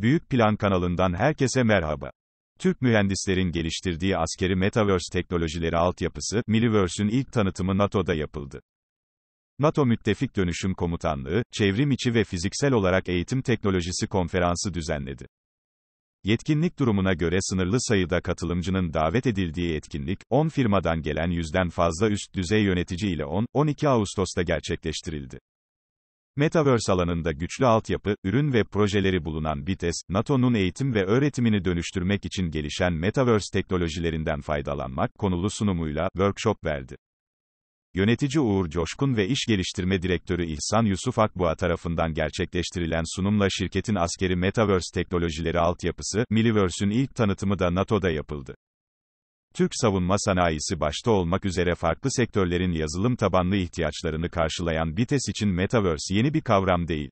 Büyük Plan kanalından herkese merhaba. Türk mühendislerin geliştirdiği askeri Metaverse teknolojileri altyapısı, Milliverse'ün ilk tanıtımı NATO'da yapıldı. NATO Müttefik Dönüşüm Komutanlığı, çevrim içi ve fiziksel olarak eğitim teknolojisi konferansı düzenledi. Yetkinlik durumuna göre sınırlı sayıda katılımcının davet edildiği etkinlik, 10 firmadan gelen yüzden fazla üst düzey yönetici ile 10-12 Ağustos'ta gerçekleştirildi. Metaverse alanında güçlü altyapı, ürün ve projeleri bulunan BITES, NATO'nun eğitim ve öğretimini dönüştürmek için gelişen Metaverse teknolojilerinden faydalanmak konulu sunumuyla workshop verdi. Yönetici Uğur Coşkun ve İş Geliştirme Direktörü İhsan Yusuf Akboğa tarafından gerçekleştirilen sunumla şirketin askeri Metaverse teknolojileri altyapısı, Miliverse'ün ilk tanıtımı da NATO'da yapıldı. Türk savunma sanayisi başta olmak üzere farklı sektörlerin yazılım tabanlı ihtiyaçlarını karşılayan BITES için Metaverse yeni bir kavram değil.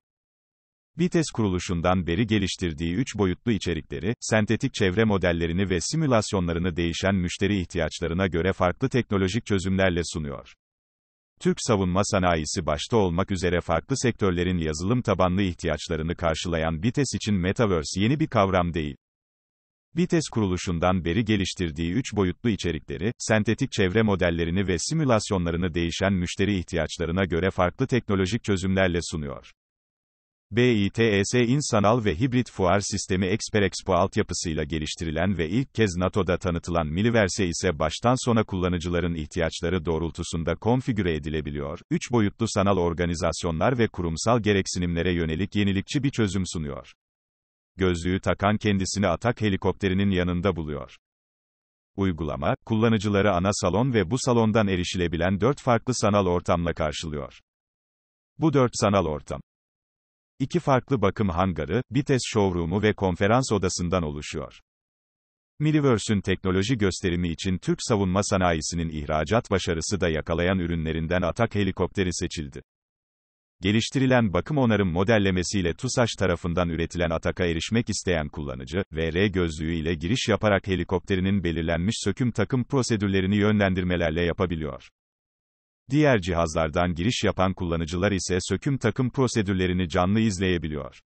BITES kuruluşundan beri geliştirdiği 3 boyutlu içerikleri, sentetik çevre modellerini ve simülasyonlarını değişen müşteri ihtiyaçlarına göre farklı teknolojik çözümlerle sunuyor. Türk savunma sanayisi başta olmak üzere farklı sektörlerin yazılım tabanlı ihtiyaçlarını karşılayan BITES için Metaverse yeni bir kavram değil. BITES kuruluşundan beri geliştirdiği 3 boyutlu içerikleri, sentetik çevre modellerini ve simülasyonlarını değişen müşteri ihtiyaçlarına göre farklı teknolojik çözümlerle sunuyor. BITS e insanal ve hibrit fuar sistemi expert Experexpo altyapısıyla geliştirilen ve ilk kez NATO'da tanıtılan Miliverse ise baştan sona kullanıcıların ihtiyaçları doğrultusunda konfigüre edilebiliyor, üç boyutlu sanal organizasyonlar ve kurumsal gereksinimlere yönelik yenilikçi bir çözüm sunuyor gözlüğü takan kendisini atak helikopterinin yanında buluyor. Uygulama, kullanıcıları ana salon ve bu salondan erişilebilen dört farklı sanal ortamla karşılıyor. Bu dört sanal ortam, iki farklı bakım hangarı, bir test showroom'u ve konferans odasından oluşuyor. Miliverse'ün teknoloji gösterimi için Türk savunma sanayisinin ihracat başarısı da yakalayan ürünlerinden Atak helikopteri seçildi. Geliştirilen bakım onarım modellemesiyle TUSAŞ tarafından üretilen ataka erişmek isteyen kullanıcı, VR gözlüğü ile giriş yaparak helikopterinin belirlenmiş söküm takım prosedürlerini yönlendirmelerle yapabiliyor. Diğer cihazlardan giriş yapan kullanıcılar ise söküm takım prosedürlerini canlı izleyebiliyor.